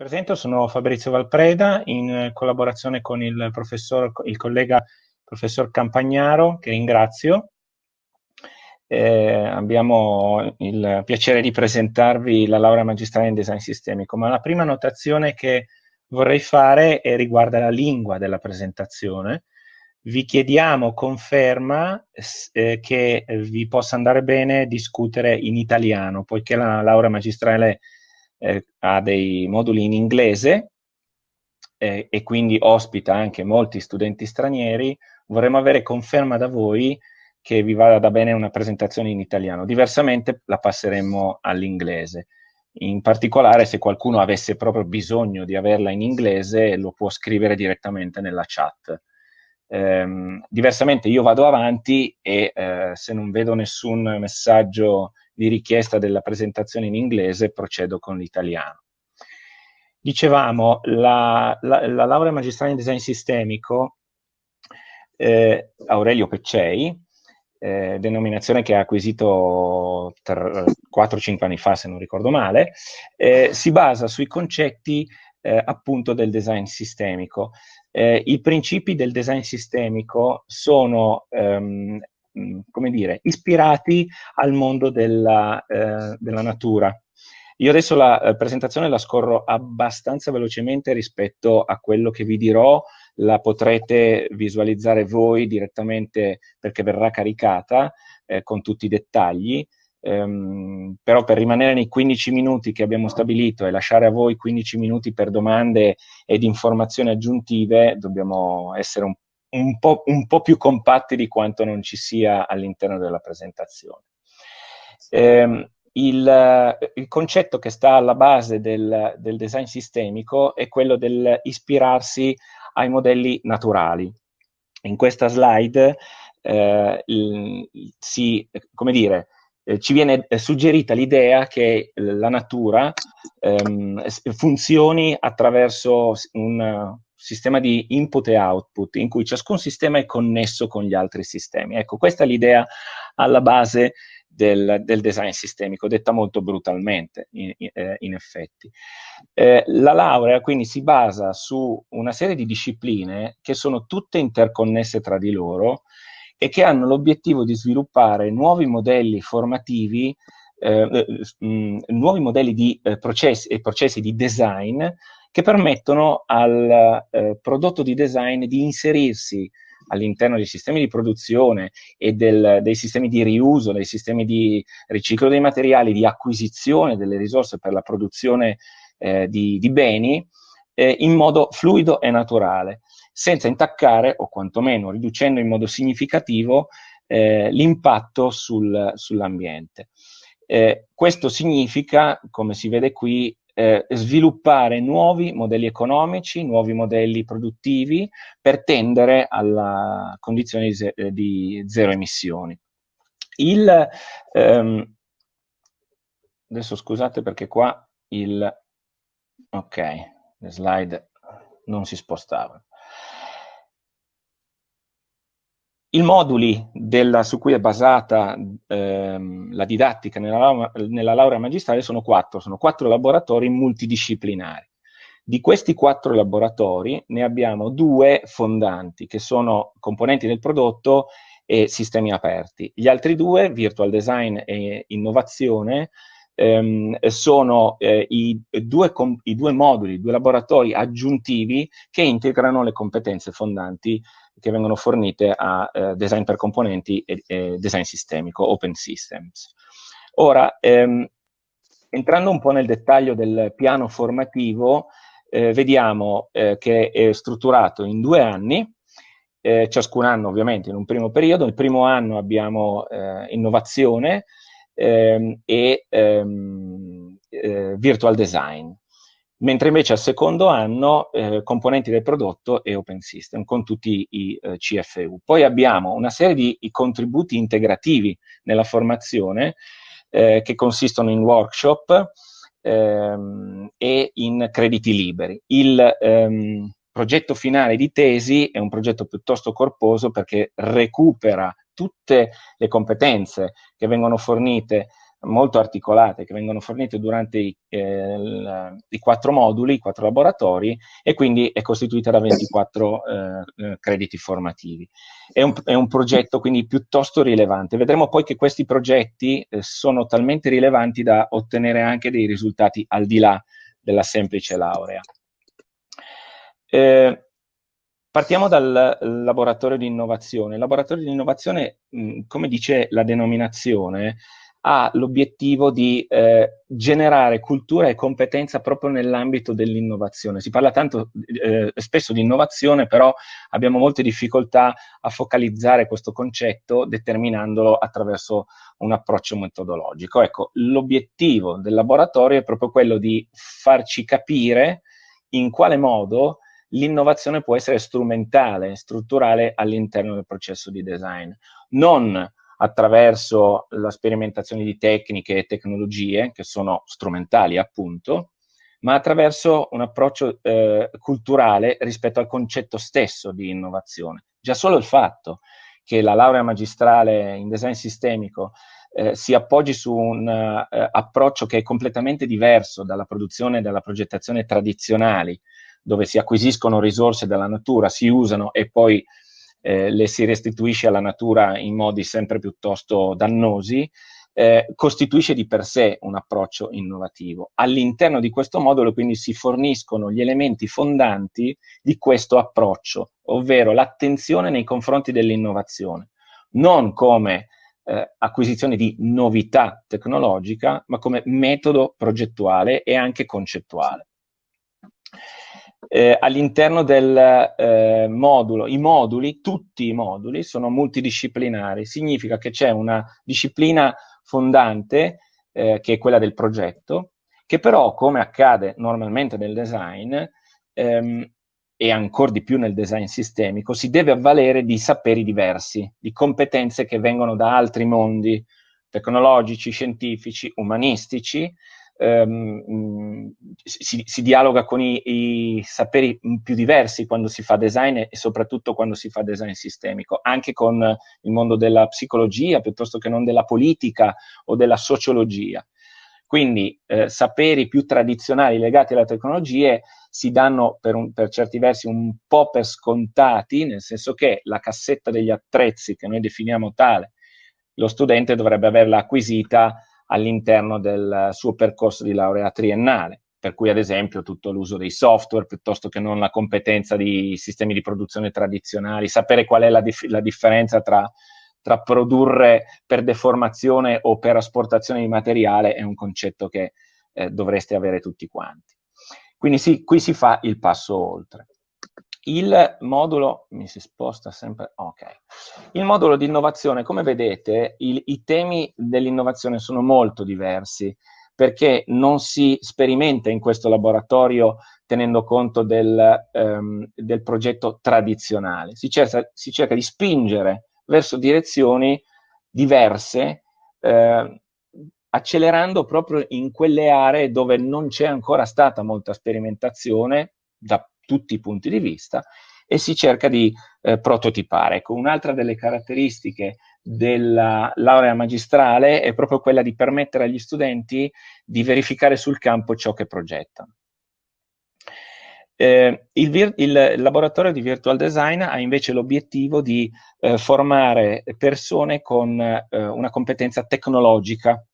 presento, sono Fabrizio Valpreda in eh, collaborazione con il, professor, il collega professor Campagnaro, che ringrazio. Eh, abbiamo il piacere di presentarvi la laurea magistrale in design sistemico, ma la prima notazione che vorrei fare riguarda la lingua della presentazione. Vi chiediamo conferma eh, che vi possa andare bene discutere in italiano, poiché la laurea magistrale è eh, ha dei moduli in inglese eh, e quindi ospita anche molti studenti stranieri, vorremmo avere conferma da voi che vi vada bene una presentazione in italiano, diversamente la passeremmo all'inglese. In particolare se qualcuno avesse proprio bisogno di averla in inglese lo può scrivere direttamente nella chat. Ehm, diversamente io vado avanti e eh, se non vedo nessun messaggio di richiesta della presentazione in inglese procedo con l'italiano. Dicevamo, la, la, la laurea magistrale in design sistemico, eh, Aurelio Peccei, eh, denominazione che ha acquisito 4-5 anni fa, se non ricordo male, eh, si basa sui concetti eh, appunto del design sistemico. Eh, I principi del design sistemico sono ehm, Mm, come dire, ispirati al mondo della, eh, della natura. Io adesso la eh, presentazione la scorro abbastanza velocemente rispetto a quello che vi dirò, la potrete visualizzare voi direttamente perché verrà caricata eh, con tutti i dettagli, ehm, però per rimanere nei 15 minuti che abbiamo stabilito e lasciare a voi 15 minuti per domande ed informazioni aggiuntive dobbiamo essere un po' un po', un po più compatti di quanto non ci sia all'interno della presentazione. Eh, il, il, concetto che sta alla base del, del design sistemico è quello dell'ispirarsi ai modelli naturali. In questa slide eh, si, come dire, eh, ci viene eh, suggerita l'idea che la natura ehm, funzioni attraverso un, sistema di input e output in cui ciascun sistema è connesso con gli altri sistemi. Ecco, questa è l'idea alla base del, del design sistemico, detta molto brutalmente in, eh, in effetti. Eh, la laurea quindi si basa su una serie di discipline che sono tutte interconnesse tra di loro e che hanno l'obiettivo di sviluppare nuovi modelli formativi eh, eh, mh, mm, nuovi modelli di eh, processi e processi di design che permettono al eh, prodotto di design di inserirsi all'interno dei sistemi di produzione e del, dei sistemi di riuso, dei sistemi di riciclo dei materiali, di acquisizione delle risorse per la produzione eh, di, di, beni eh, in modo fluido e naturale, senza intaccare o quantomeno riducendo in modo significativo eh, l'impatto sul, sull'ambiente. Eh, questo significa, come si vede qui, eh, sviluppare nuovi modelli economici, nuovi modelli produttivi per tendere alla condizione di, eh, di zero emissioni. Il, ehm, adesso scusate perché qua il... ok, le slide non si spostavano. I moduli della, su cui è basata ehm, la didattica nella, nella, laurea magistrale sono quattro, sono quattro laboratori multidisciplinari. Di questi quattro laboratori ne abbiamo due fondanti, che sono componenti del prodotto e sistemi aperti. Gli altri due, virtual design e innovazione, ehm, sono eh, i, due com- i due moduli, i due laboratori aggiuntivi che integrano le competenze fondanti che vengono fornite a eh, design per componenti e, e design sistemico, open systems. Ora, ehm, entrando un po' nel dettaglio del piano formativo, eh, vediamo eh, che è strutturato in due anni, eh, ciascun anno ovviamente in un primo periodo, il primo anno abbiamo eh, innovazione, ehm, e ehm, eh, virtual design. Mentre invece al secondo anno eh, componenti del prodotto e open system con tutti i eh, CFU. Poi abbiamo una serie di contributi integrativi nella formazione eh, che consistono in workshop ehm, e in crediti liberi. Il, ehm, progetto finale di tesi è un progetto piuttosto corposo perché recupera tutte le competenze che vengono fornite molto articolate che vengono fornite durante i, eh, i, quattro moduli, i quattro laboratori e quindi è costituita da 24 eh, eh, crediti formativi. È un, è un, progetto quindi piuttosto rilevante. Vedremo poi che questi progetti eh, sono talmente rilevanti da ottenere anche dei risultati al di là della semplice laurea. Eh, Partiamo dal laboratorio di innovazione. Il laboratorio di innovazione, come dice la denominazione, ha l'obiettivo di eh, generare cultura e competenza proprio nell'ambito dell'innovazione. Si parla tanto eh, spesso di innovazione, però abbiamo molte difficoltà a focalizzare questo concetto determinandolo attraverso un approccio metodologico. Ecco, l'obiettivo del laboratorio è proprio quello di farci capire in quale modo l'innovazione può essere strumentale, strutturale all'interno del processo di design, non attraverso la sperimentazione di tecniche e tecnologie che sono strumentali appunto, ma attraverso un approccio eh, culturale rispetto al concetto stesso di innovazione. Già solo il fatto che la laurea magistrale in design sistemico eh, si appoggi su un eh, approccio che è completamente diverso dalla produzione e dalla progettazione tradizionali dove si acquisiscono risorse dalla natura, si usano e poi eh, le si restituisce alla natura in modi sempre piuttosto dannosi, eh, costituisce di per sé un approccio innovativo. All'interno di questo modulo quindi si forniscono gli elementi fondanti di questo approccio, ovvero l'attenzione nei confronti dell'innovazione, non come eh, acquisizione di novità tecnologica, ma come metodo progettuale e anche concettuale eh, all'interno del eh, modulo. I moduli, tutti i moduli, sono multidisciplinari, significa che c'è una disciplina fondante, eh, che è quella del progetto, che però, come accade normalmente nel design, ehm, e ancora di più nel design sistemico, si deve avvalere di saperi diversi, di competenze che vengono da altri mondi tecnologici, scientifici, umanistici, ehm, si, si, dialoga con i, i, saperi più diversi quando si fa design e soprattutto quando si fa design sistemico, anche con il mondo della psicologia piuttosto che non della politica o della sociologia. Quindi eh, saperi più tradizionali legati alle tecnologie si danno per, un, per, certi versi un po' per scontati, nel senso che la cassetta degli attrezzi, che noi definiamo tale, lo studente dovrebbe averla acquisita all'interno del suo percorso di laurea triennale, per cui ad esempio tutto l'uso dei software piuttosto che non la competenza di sistemi di produzione tradizionali, sapere qual è la, dif- la differenza tra, tra, produrre per deformazione o per asportazione di materiale è un concetto che eh, dovreste avere tutti quanti. Quindi sì, qui si fa il passo oltre. Il modulo, mi si sposta sempre, ok. Il modulo di innovazione, come vedete, il, i temi dell'innovazione sono molto diversi perché non si sperimenta in questo laboratorio tenendo conto del, um, del progetto tradizionale. Si cerca, si cerca, di spingere verso direzioni diverse, eh, accelerando proprio in quelle aree dove non c'è ancora stata molta sperimentazione da tutti i punti di vista e si cerca di eh, prototipare. Ecco, un'altra delle caratteristiche della laurea magistrale è proprio quella di permettere agli studenti di verificare sul campo ciò che progettano. Eh, il, il, laboratorio di Virtual Design ha invece l'obiettivo di eh, formare persone con eh, una competenza tecnologica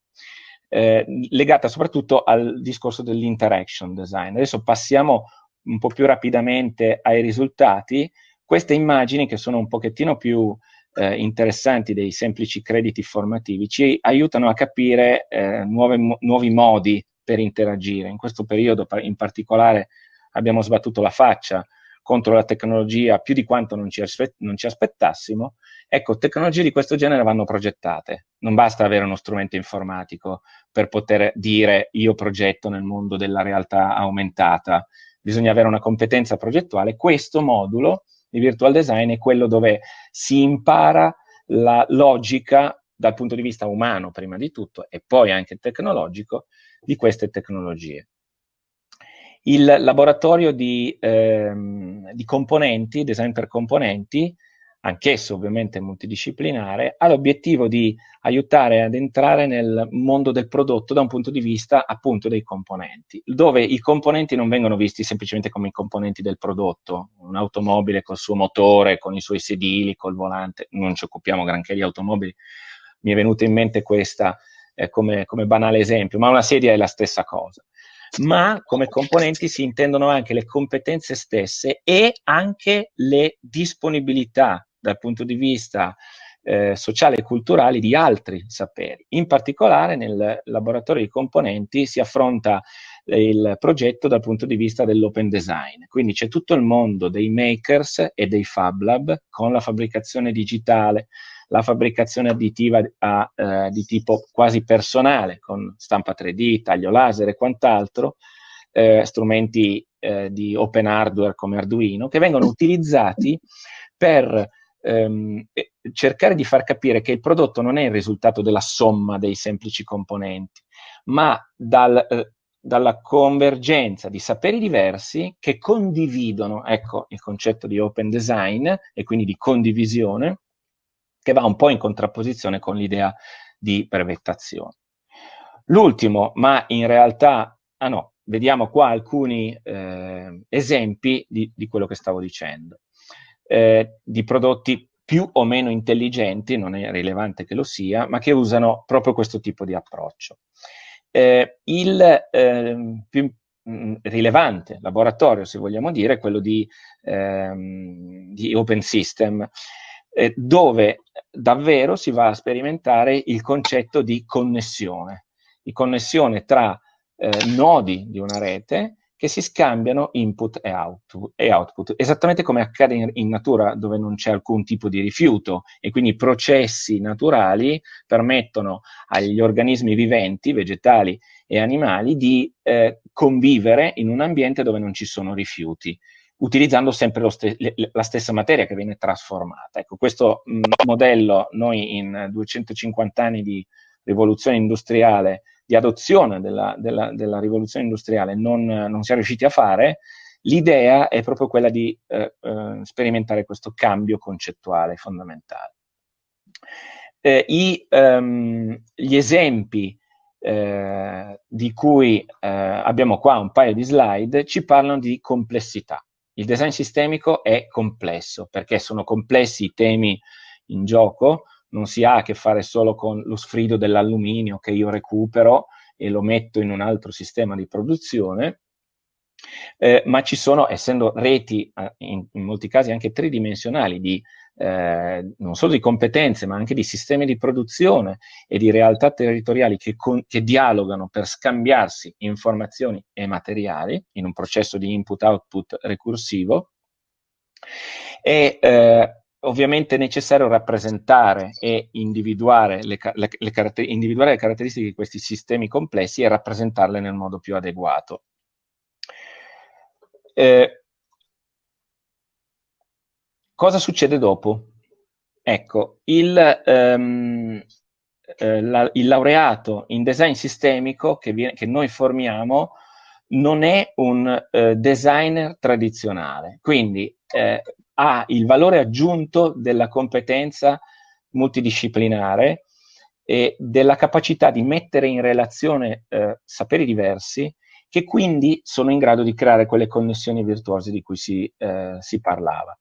eh, legata soprattutto al discorso dell'interaction design. Adesso passiamo un po' più rapidamente ai risultati, queste immagini che sono un pochettino più eh, interessanti dei semplici crediti formativi ci aiutano a capire eh, nuove, nuovi modi per interagire. In questo periodo in particolare abbiamo sbattuto la faccia contro la tecnologia più di quanto non ci, aspe- non ci aspettassimo. Ecco, tecnologie di questo genere vanno progettate. Non basta avere uno strumento informatico per poter dire io progetto nel mondo della realtà aumentata bisogna avere una competenza progettuale, questo modulo di virtual design è quello dove si impara la logica dal punto di vista umano prima di tutto e poi anche tecnologico di queste tecnologie. Il laboratorio di, ehm, di componenti, design per componenti, anch'esso ovviamente multidisciplinare, ha l'obiettivo di aiutare ad entrare nel mondo del prodotto da un punto di vista appunto dei componenti, dove i componenti non vengono visti semplicemente come i componenti del prodotto, un'automobile col suo motore, con i suoi sedili, col volante, non ci occupiamo granché di automobili, mi è venuta in mente questa eh, come, come banale esempio, ma una sedia è la stessa cosa ma come componenti si intendono anche le competenze stesse e anche le disponibilità dal punto di vista eh, sociale e culturale di altri saperi. In particolare nel laboratorio di componenti si affronta eh, il progetto dal punto di vista dell'open design. Quindi c'è tutto il mondo dei makers e dei fab lab con la fabbricazione digitale, la fabbricazione additiva a, eh, di tipo quasi personale con stampa 3D, taglio laser e quant'altro, eh, strumenti eh, di open hardware come Arduino, che vengono utilizzati per ehm, cercare di far capire che il prodotto non è il risultato della somma dei semplici componenti, ma dal, eh, dalla convergenza di saperi diversi che condividono, ecco il concetto di open design e quindi di condivisione, che va un po' in contrapposizione con l'idea di brevettazione. L'ultimo, ma in realtà, ah no, vediamo qua alcuni eh, esempi di, di quello che stavo dicendo eh, di prodotti più o meno intelligenti, non è rilevante che lo sia, ma che usano proprio questo tipo di approccio. Eh, il eh, più mm, rilevante laboratorio, se vogliamo dire, è quello di, ehm, di Open System, eh, dove davvero si va a sperimentare il concetto di connessione, di connessione tra eh, nodi di una rete che si scambiano input e output, e output esattamente come accade in, in, natura dove non c'è alcun tipo di rifiuto e quindi i processi naturali permettono agli organismi viventi, vegetali e animali di eh, convivere in un ambiente dove non ci sono rifiuti utilizzando sempre st- la stessa materia che viene trasformata. Ecco, questo mh, mm, modello noi in 250 eh, anni di rivoluzione industriale di adozione della, della, della rivoluzione industriale non, non si è riusciti a fare, l'idea è proprio quella di eh, eh, sperimentare questo cambio concettuale fondamentale. Eh, i, ehm, gli esempi eh, di cui eh, abbiamo qua un paio di slide ci parlano di complessità. Il design sistemico è complesso perché sono complessi i temi in gioco, non si ha a che fare solo con lo sfrido dell'alluminio che io recupero e lo metto in un altro sistema di produzione, eh, ma ci sono, essendo reti eh, in, in molti casi anche tridimensionali, di, eh, non solo di competenze, ma anche di sistemi di produzione e di realtà territoriali che, con, che dialogano per scambiarsi informazioni e materiali in un processo di input-output recursivo. E eh, ovviamente è necessario rappresentare e individuare le, le, le, caratter- individuare le caratteristiche di questi sistemi complessi e rappresentarle nel modo più adeguato. Eh, cosa succede dopo? Ecco, il, um, eh, la, il laureato in design sistemico che, viene, che noi formiamo non è un eh, designer tradizionale, quindi eh, ha il valore aggiunto della competenza multidisciplinare e della capacità di mettere in relazione eh, saperi diversi che quindi sono in grado di creare quelle connessioni virtuose di cui si, eh, si parlava.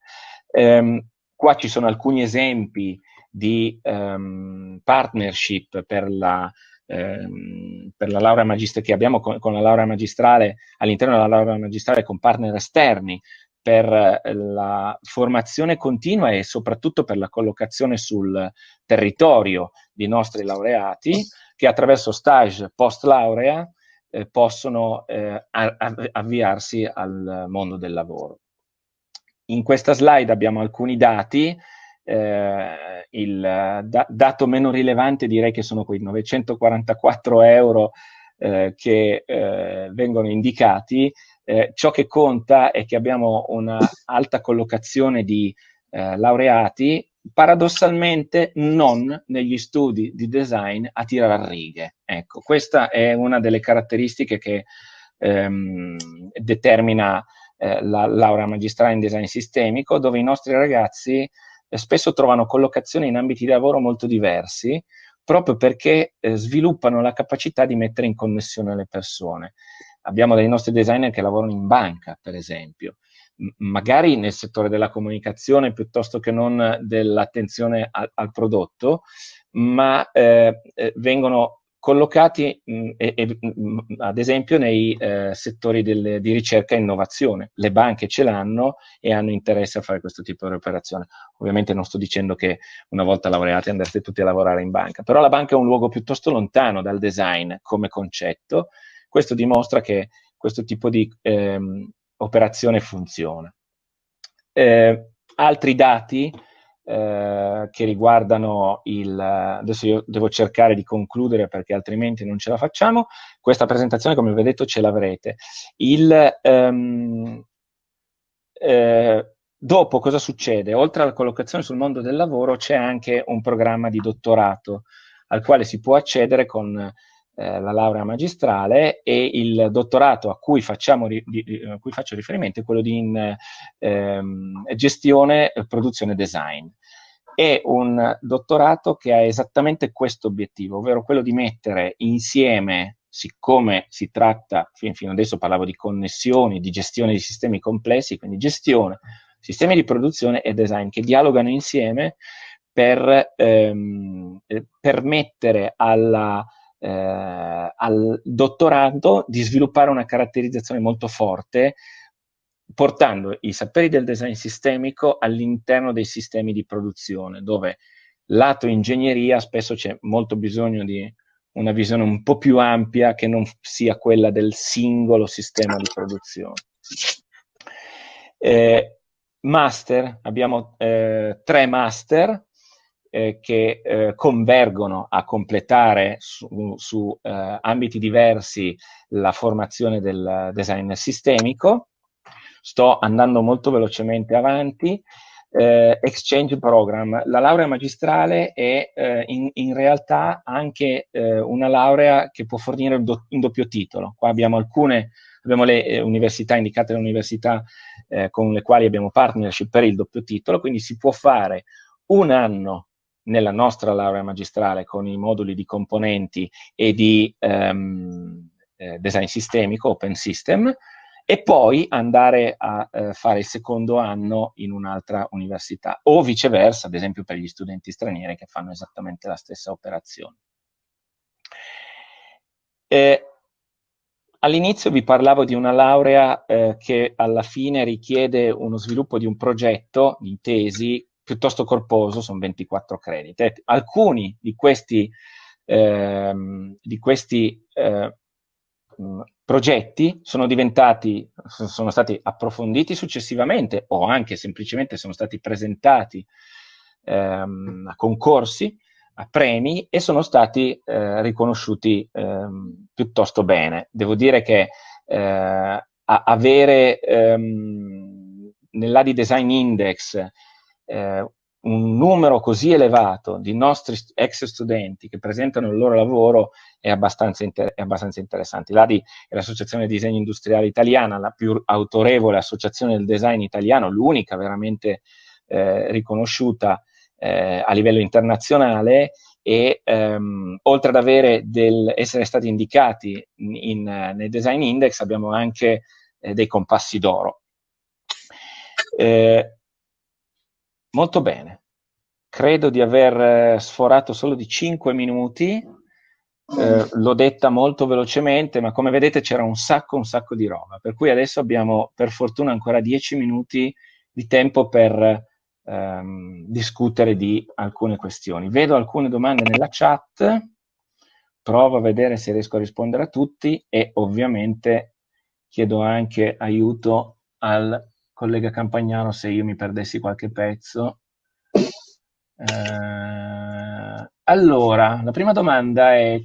Ehm, qua ci sono alcuni esempi di ehm, partnership per la, ehm, per la, laurea magistrale che abbiamo con, con la laurea magistrale all'interno della laurea magistrale con partner esterni per eh, la formazione continua e soprattutto per la collocazione sul territorio dei nostri laureati che attraverso stage post laurea eh, possono eh, avviarsi al mondo del lavoro. In questa slide abbiamo alcuni dati, eh, il da dato meno rilevante direi che sono quei 944 euro eh, che eh, vengono indicati, eh, ciò che conta è che abbiamo un'alta collocazione di eh, laureati, paradossalmente non negli studi di design a tirare a righe. Ecco, questa è una delle caratteristiche che ehm, determina eh, la laurea magistrale in design sistemico, dove i nostri ragazzi eh, spesso trovano collocazioni in ambiti di lavoro molto diversi, proprio perché eh, sviluppano la capacità di mettere in connessione le persone. Abbiamo dei nostri designer che lavorano in banca, per esempio, M- magari nel settore della comunicazione piuttosto che non dell'attenzione al, al prodotto, ma eh, eh vengono collocati mh, mm, e, e, mh, mm, ad esempio nei eh, settori delle, di ricerca e innovazione. Le banche ce l'hanno e hanno interesse a fare questo tipo di operazione. Ovviamente non sto dicendo che una volta laureati andrete tutti a lavorare in banca, però la banca è un luogo piuttosto lontano dal design come concetto questo dimostra che questo tipo di ehm, operazione funziona. Eh, altri dati eh, che riguardano il... adesso io devo cercare di concludere perché altrimenti non ce la facciamo, questa presentazione come vi ho detto ce l'avrete. Il, ehm, eh, dopo cosa succede? Oltre alla collocazione sul mondo del lavoro c'è anche un programma di dottorato al quale si può accedere con eh, la laurea magistrale e il dottorato a cui, facciamo, a cui faccio riferimento è quello di in, ehm, gestione, produzione e design. È un dottorato che ha esattamente questo obiettivo, ovvero quello di mettere insieme siccome si tratta, fino adesso parlavo di connessioni, di gestione di sistemi complessi, quindi gestione, sistemi di produzione e design che dialogano insieme per ehm, eh, permettere alla, eh, al dottorando di sviluppare una caratterizzazione molto forte portando i saperi del design sistemico all'interno dei sistemi di produzione, dove lato ingegneria spesso c'è molto bisogno di una visione un po' più ampia che non sia quella del singolo sistema di produzione. Eh, master, abbiamo eh, tre master, eh, che eh, convergono a completare su, su eh, ambiti diversi la formazione del design sistemico. Sto andando molto velocemente avanti. Eh, Exchange Program. La laurea magistrale è eh, in, in, realtà anche eh, una laurea che può fornire un, do, un doppio titolo. Qua abbiamo alcune abbiamo le eh, università indicate le università eh, con le quali abbiamo partnership per il doppio titolo, quindi si può fare un anno nella nostra laurea magistrale con i moduli di componenti e di ehm, eh, design sistemico, open system, e poi andare a eh, fare il secondo anno in un'altra università, o viceversa, ad esempio per gli studenti stranieri che fanno esattamente la stessa operazione. Eh, All'inizio vi parlavo di una laurea eh, che alla fine richiede uno sviluppo di un progetto di tesi piuttosto corposo, sono 24 crediti. alcuni di questi, ehm, di questi eh, progetti sono diventati, sono stati approfonditi successivamente o anche semplicemente sono stati presentati ehm, a concorsi, a premi e sono stati eh, riconosciuti ehm, piuttosto bene. Devo dire che eh, avere ehm, nell'ADI Design Index eh, un numero così elevato di nostri ex studenti che presentano il loro lavoro è abbastanza, inter- è abbastanza interessante. L'ADI è l'Associazione di Disegni Industriale Italiana, la più autorevole associazione del design italiano, l'unica veramente eh, riconosciuta eh, a livello internazionale e ehm, oltre ad avere del, essere stati indicati in, in, nei design index abbiamo anche eh, dei compassi d'oro. Eh, Molto bene. Credo di aver eh, sforato solo di 5 minuti. Eh, l'ho detta molto velocemente, ma come vedete c'era un sacco, un sacco di roba. Per cui adesso abbiamo per fortuna ancora 10 minuti di tempo per ehm, discutere di alcune questioni. Vedo alcune domande nella chat, provo a vedere se riesco a rispondere a tutti e ovviamente chiedo anche aiuto al collega Campagnano se io mi perdessi qualche pezzo. Eh, allora, la prima domanda è,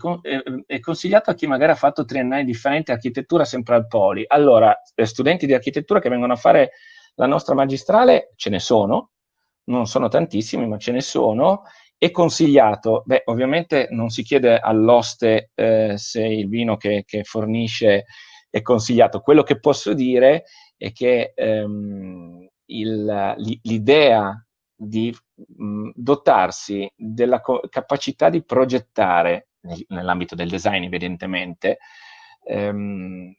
è consigliato a chi magari ha fatto triennali differenti architettura sempre al Poli? Allora, eh, studenti di architettura che vengono a fare la nostra magistrale ce ne sono, non sono tantissimi, ma ce ne sono. È consigliato, beh, ovviamente non si chiede all'oste eh, se il vino che, che fornisce è consigliato. Quello che posso dire è è che ehm, il, l'idea di mh, mhmm, dotarsi della co- capacità di progettare, nell'ambito del design evidentemente, ehm,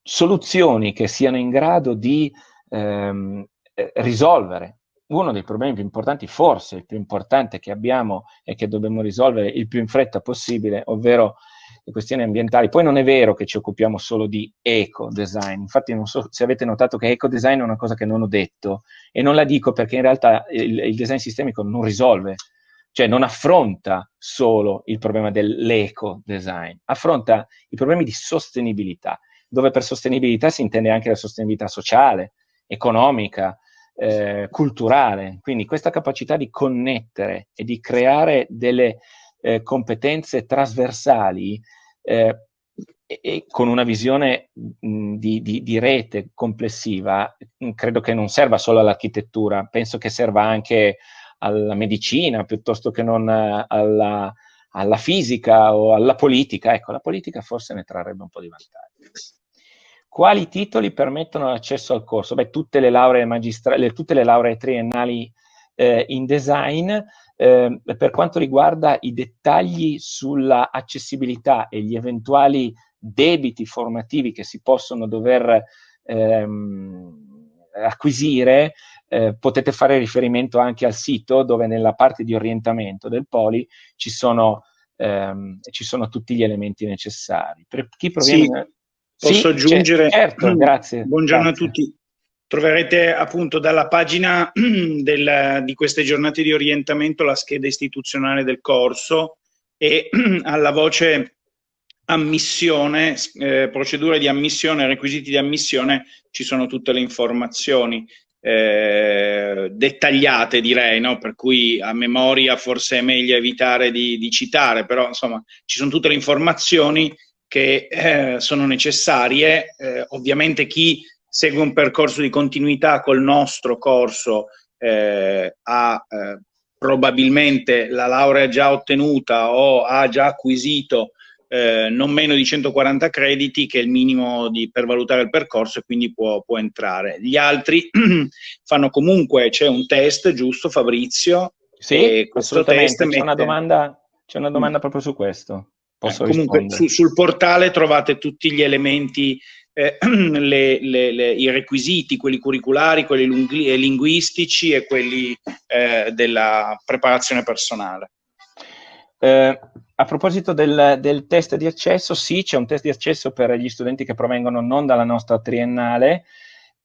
soluzioni che siano in grado di ehm, eh, risolvere uno dei problemi più importanti, forse il più importante che abbiamo e che dobbiamo risolvere il più in fretta possibile, ovvero le questioni ambientali. Poi non è vero che ci occupiamo solo di eco-design, infatti non so se avete notato che eco-design è una cosa che non ho detto e non la dico perché in realtà il, il design sistemico non risolve, cioè non affronta solo il problema dell'eco-design, affronta i problemi di sostenibilità, dove per sostenibilità si intende anche la sostenibilità sociale, economica, eh, culturale. Quindi questa capacità di connettere e di creare delle eh, competenze trasversali eh, e, con una visione mh, di, di, di, rete complessiva, mh, credo che non serva solo all'architettura, penso che serva anche alla medicina piuttosto che non eh, alla, alla fisica o alla politica. Ecco, la politica forse ne trarrebbe un po' di vantaggio. Quali titoli permettono l'accesso al corso? Beh, tutte le lauree, magistra- le, tutte le lauree triennali eh, in design eh, per quanto riguarda i dettagli sulla accessibilità e gli eventuali debiti formativi che si possono dover ehm, acquisire, eh, potete fare riferimento anche al sito dove nella parte di orientamento del poli ci sono, ehm, ci sono tutti gli elementi necessari. Per chi proviene... Sì, posso sì, aggiungere? Certo, grazie. Buongiorno grazie. a tutti. Troverete appunto dalla pagina del, di queste giornate di orientamento la scheda istituzionale del corso e alla voce ammissione, eh, procedure di ammissione, requisiti di ammissione, ci sono tutte le informazioni eh, dettagliate direi, no? per cui a memoria forse è meglio evitare di, di citare, però insomma ci sono tutte le informazioni che eh, sono necessarie. Eh, ovviamente chi segue un percorso di continuità col nostro corso, eh, ha eh, probabilmente la laurea già ottenuta o ha già acquisito eh, non meno di 140 crediti, che è il minimo di, per valutare il percorso, e quindi può, può entrare. Gli altri fanno comunque, c'è un test, giusto Fabrizio? Sì, assolutamente, c'è, una domanda, c'è una mm. domanda proprio su questo. Posso eh, comunque su, sul portale trovate tutti gli elementi eh, le, le, le, i requisiti, quelli curriculari, quelli lunghi, eh, linguistici e quelli eh, della preparazione personale. Eh, a proposito del, del, test di accesso, sì, c'è un test di accesso per gli studenti che provengono non dalla nostra triennale.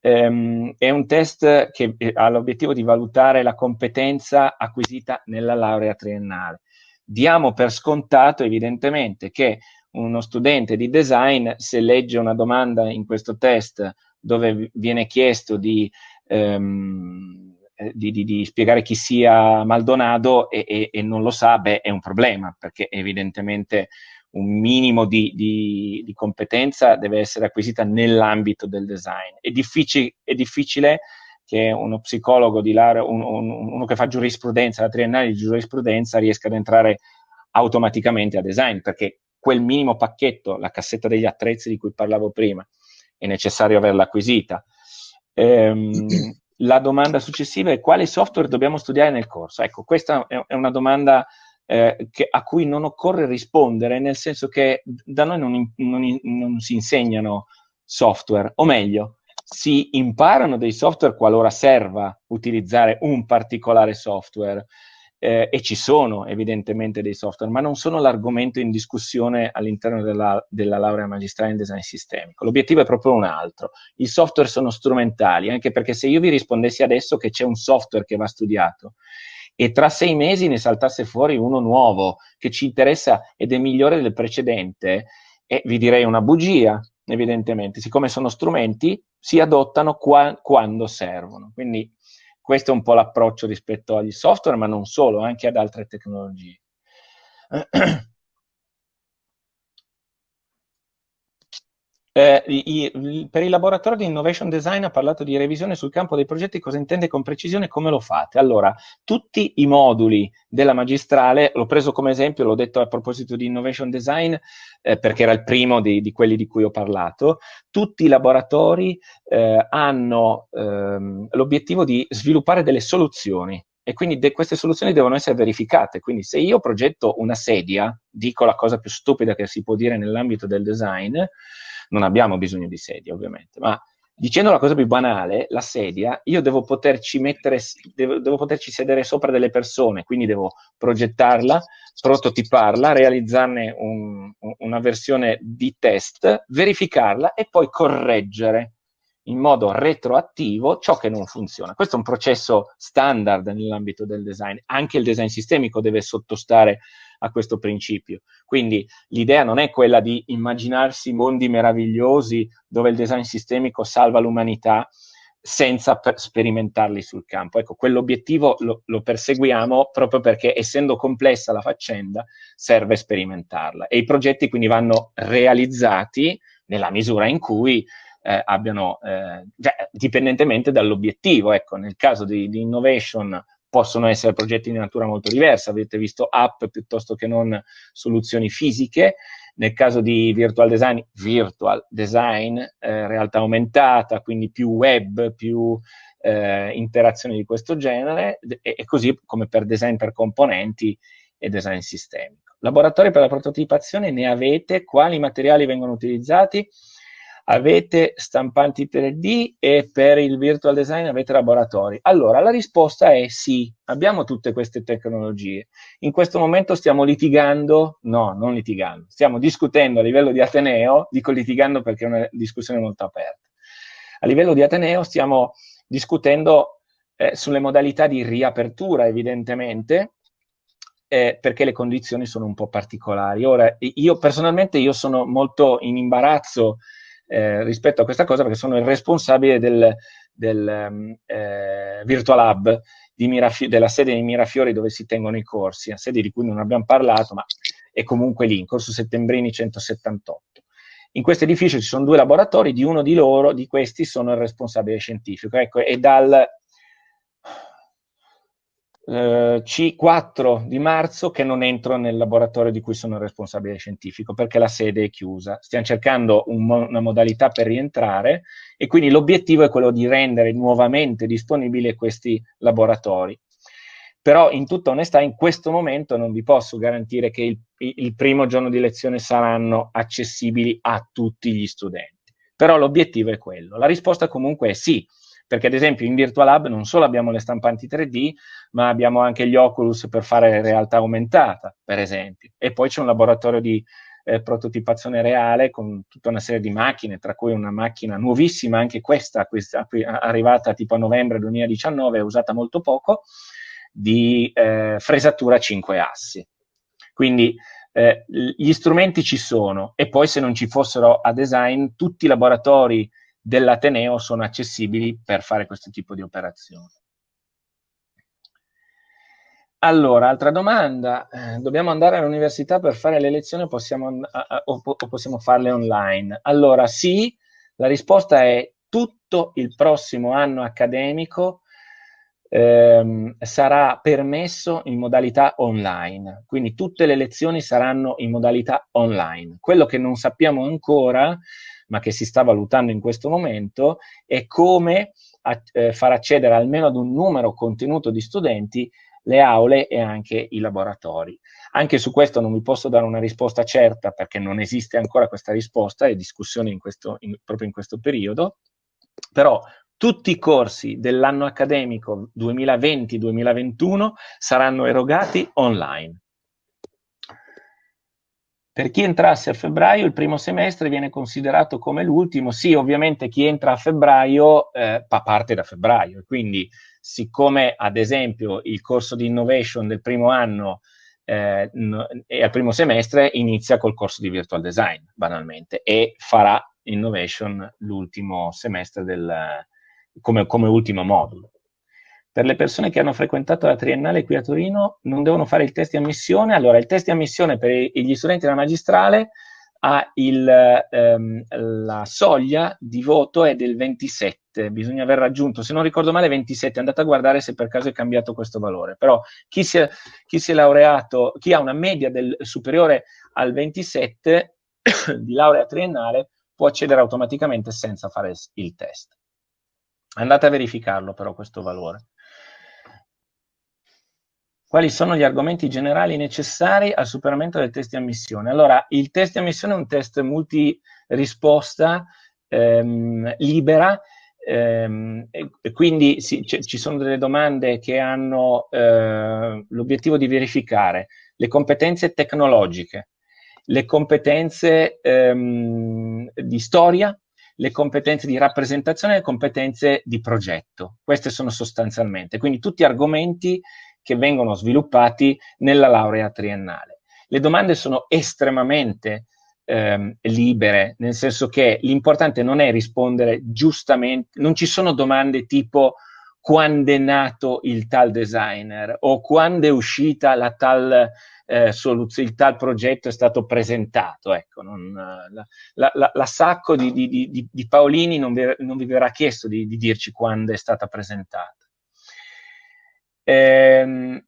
Ehm, è un test che eh, ha l'obiettivo di valutare la competenza acquisita nella laurea triennale. Diamo per scontato, evidentemente, che uno studente di design, se legge una domanda in questo test dove viene chiesto di, ehm, eh, di, di, di spiegare chi sia Maldonado e, e, e, non lo sa, beh, è un problema, perché evidentemente un minimo di, competenza deve essere acquisita nell'ambito del design. È, difficil- è difficile che uno psicologo di laurea, un, un, uno che fa giurisprudenza, la triennale di giurisprudenza, riesca ad entrare automaticamente a design, perché quel minimo pacchetto, la cassetta degli attrezzi di cui parlavo prima, è necessario averla acquisita. Ehm, la domanda successiva è quale software dobbiamo studiare nel corso? Ecco, questa è una domanda eh, che, a cui non occorre rispondere, nel senso che da noi non, non, non si insegnano software, o meglio, si imparano dei software qualora serva utilizzare un particolare software, eh, e ci sono evidentemente dei software, ma non sono l'argomento in discussione all'interno della, della, laurea magistrale in design sistemico. L'obiettivo è proprio un altro. I software sono strumentali, anche perché se io vi rispondessi adesso che c'è un software che va studiato e tra sei mesi ne saltasse fuori uno nuovo che ci interessa ed è migliore del precedente, eh, vi direi una bugia, evidentemente. Siccome sono strumenti, si adottano qua, quando servono. Quindi questo è un po' l'approccio rispetto agli software, ma non solo, anche ad altre tecnologie. Eh, i, i, per il laboratorio di innovation design ha parlato di revisione sul campo dei progetti, cosa intende con precisione e come lo fate? Allora, tutti i moduli della magistrale, l'ho preso come esempio, l'ho detto a proposito di innovation design, eh, perché era il primo di, di, quelli di cui ho parlato, tutti i laboratori eh, hanno ehm, l'obiettivo di sviluppare delle soluzioni e quindi de- queste soluzioni devono essere verificate. Quindi se io progetto una sedia, dico la cosa più stupida che si può dire nell'ambito del design, non abbiamo bisogno di sedia, ovviamente, ma dicendo la cosa più banale, la sedia, io devo poterci, mettere, devo, devo poterci sedere sopra delle persone, quindi devo progettarla, prototiparla, realizzarne un, una versione di test, verificarla e poi correggere in modo retroattivo ciò che non funziona. Questo è un processo standard nell'ambito del design, anche il design sistemico deve sottostare a questo principio. Quindi l'idea non è quella di immaginarsi mondi meravigliosi dove il design sistemico salva l'umanità senza sperimentarli sul campo. Ecco, quell'obiettivo lo, lo perseguiamo proprio perché essendo complessa la faccenda serve sperimentarla e i progetti quindi vanno realizzati nella misura in cui eh, abbiano, eh, cioè, dipendentemente dall'obiettivo. Ecco, nel caso di, di innovation possono essere progetti di natura molto diversa, avete visto app piuttosto che non soluzioni fisiche, nel caso di virtual design, virtual design, eh, realtà aumentata, quindi più web, più eh, interazioni di questo genere, e, e, così come per design per componenti e design sistemico. Laboratori per la prototipazione ne avete? Quali materiali vengono utilizzati? avete stampanti 3D e per il virtual design avete laboratori? Allora, la risposta è sì, abbiamo tutte queste tecnologie. In questo momento stiamo litigando, no, non litigando, stiamo discutendo a livello di Ateneo, dico litigando perché è una discussione molto aperta, a livello di Ateneo stiamo discutendo eh, sulle modalità di riapertura evidentemente, eh, perché le condizioni sono un po' particolari. Ora, io personalmente io sono molto in imbarazzo eh, rispetto a questa cosa perché sono il responsabile del, del ehm, eh, Virtual Hub Mirafi- della sede di Mirafiori dove si tengono i corsi, a sede di cui non abbiamo parlato, ma è comunque lì, in corso Settembrini 178. In questo edificio ci sono due laboratori, di uno di loro, di questi, sono il responsabile scientifico. Ecco, è dal eh, C4 di marzo che non entro nel laboratorio di cui sono responsabile scientifico perché la sede è chiusa. Stiamo cercando un, una modalità per rientrare e quindi l'obiettivo è quello di rendere nuovamente disponibili questi laboratori. Però in tutta onestà in questo momento non vi posso garantire che il, il primo giorno di lezione saranno accessibili a tutti gli studenti. Però l'obiettivo è quello. La risposta comunque è sì, perché ad esempio in Virtual Lab non solo abbiamo le stampanti 3D, ma abbiamo anche gli Oculus per fare realtà aumentata, per esempio. E poi c'è un laboratorio di eh, prototipazione reale con tutta una serie di macchine, tra cui una macchina nuovissima, anche questa, questa arrivata tipo a novembre 2019, usata molto poco, di eh, fresatura a 5 assi. Quindi eh, gli strumenti ci sono e poi se non ci fossero a design tutti i laboratori dell'Ateneo sono accessibili per fare questo tipo di operazioni. Allora, altra domanda. Eh, dobbiamo andare all'università per fare le lezioni o possiamo, o possiamo farle online? Allora, sì, la risposta è tutto il prossimo anno accademico ehm, sarà permesso in modalità online. Quindi tutte le lezioni saranno in modalità online. Quello che non sappiamo ancora ma che si sta valutando in questo momento, è come a, eh, far accedere almeno ad un numero contenuto di studenti le aule e anche i laboratori. Anche su questo non vi posso dare una risposta certa perché non esiste ancora questa risposta, è discussione in questo, in, proprio in questo periodo, però tutti i corsi dell'anno accademico 2020-2021 saranno erogati online. Per chi entrasse a febbraio il primo semestre viene considerato come l'ultimo, sì ovviamente chi entra a febbraio eh, parte da febbraio, quindi siccome ad esempio il corso di innovation del primo anno eh, e al primo semestre inizia col corso di virtual design banalmente e farà innovation l'ultimo semestre del, come, come ultimo modulo per le persone che hanno frequentato la triennale qui a Torino non devono fare il test di ammissione. Allora, il test di ammissione per gli studenti della magistrale ha il, ehm, la soglia di voto è del 27, bisogna aver raggiunto, se non ricordo male, 27, andate a guardare se per caso è cambiato questo valore, però chi si è, chi si è laureato, chi ha una media del, superiore al 27 di laurea triennale può accedere automaticamente senza fare il test. Andate a verificarlo però questo valore quali sono gli argomenti generali necessari al superamento del test di ammissione. Allora, il test di ammissione è un test multirisposta ehm, libera, ehm, e quindi sì, ci sono delle domande che hanno eh, l'obiettivo di verificare le competenze tecnologiche, le competenze ehm, di storia, le competenze di rappresentazione e le competenze di progetto. Queste sono sostanzialmente, quindi tutti argomenti che vengono sviluppati nella laurea triennale. Le domande sono estremamente ehm, libere, nel senso che l'importante non è rispondere giustamente, non ci sono domande tipo quando è nato il tal designer o quando è uscita la tal eh, soluzione, il tal progetto è stato presentato. Ecco, non, la, la, la, la, sacco di, di, di, di Paolini non vi, non vi, verrà chiesto di, dirci quando è stata presentata. Ehm,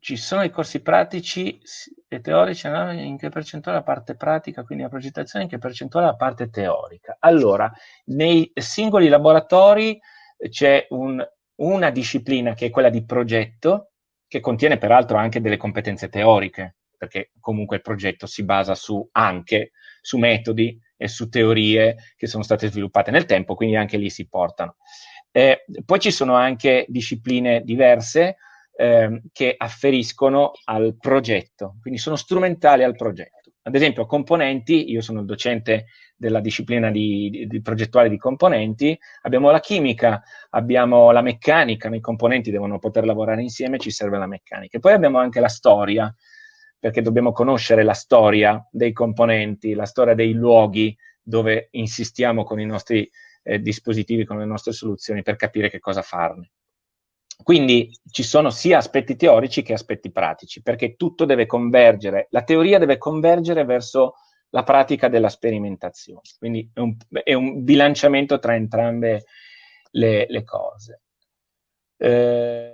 ci sono i corsi pratici e teorici, in che percentuale la parte pratica, quindi la progettazione, in che percentuale la parte teorica. Allora, nei singoli laboratori eh, c'è un, una disciplina che è quella di progetto, che contiene peraltro anche delle competenze teoriche, perché comunque il progetto si basa su anche su metodi e su teorie che sono state sviluppate nel tempo, quindi anche lì si portano. Eh, poi ci sono anche discipline diverse eh, che afferiscono al progetto, quindi sono strumentali al progetto. Ad esempio, componenti, io sono il docente della disciplina di, di, di progettuale di componenti, abbiamo la chimica, abbiamo la meccanica, i componenti devono poter lavorare insieme, ci serve la meccanica. poi abbiamo anche la storia, perché dobbiamo conoscere la storia dei componenti, la storia dei luoghi dove insistiamo con i nostri eh, dispositivi, con le nostre soluzioni per capire che cosa farne. Quindi ci sono sia aspetti teorici che aspetti pratici, perché tutto deve convergere, la teoria deve convergere verso la pratica della sperimentazione, quindi è un, è un bilanciamento tra entrambe le, le cose. Eh,